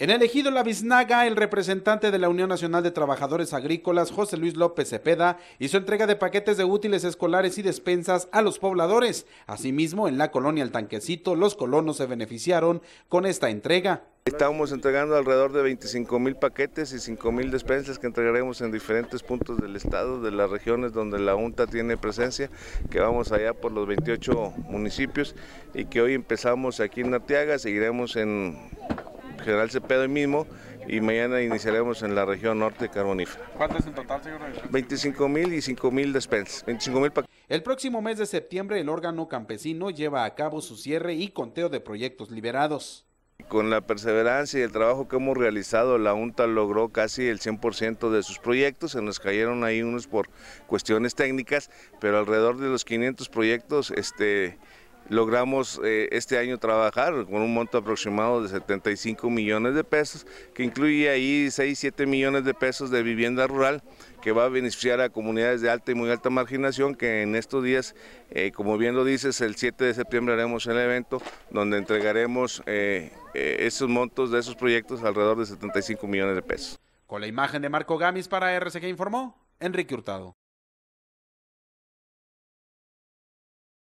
En el ejido La Biznaga, el representante de la Unión Nacional de Trabajadores Agrícolas, José Luis López Cepeda, hizo entrega de paquetes de útiles escolares y despensas a los pobladores. Asimismo, en la colonia El Tanquecito, los colonos se beneficiaron con esta entrega. Estamos entregando alrededor de 25 mil paquetes y 5 mil despensas que entregaremos en diferentes puntos del estado, de las regiones donde la UNTA tiene presencia, que vamos allá por los 28 municipios y que hoy empezamos aquí en Arteaga, seguiremos en General Cepeda hoy mismo y mañana iniciaremos en la región norte carbonífera. ¿Cuánto es en total, señor? 25 mil y 5 mil despensas. El próximo mes de septiembre el órgano campesino lleva a cabo su cierre y conteo de proyectos liberados. Con la perseverancia y el trabajo que hemos realizado, la UNTA logró casi el 100% de sus proyectos, se nos cayeron ahí unos por cuestiones técnicas, pero alrededor de los 500 proyectos este, logramos eh, este año trabajar con un monto aproximado de 75 millones de pesos, que incluye ahí 6, 7 millones de pesos de vivienda rural que va a beneficiar a comunidades de alta y muy alta marginación, que en estos días, eh, como bien lo dices, el 7 de septiembre haremos el evento donde entregaremos eh, esos montos de esos proyectos alrededor de 75 millones de pesos. Con la imagen de Marco Gamis para RCG informó Enrique Hurtado.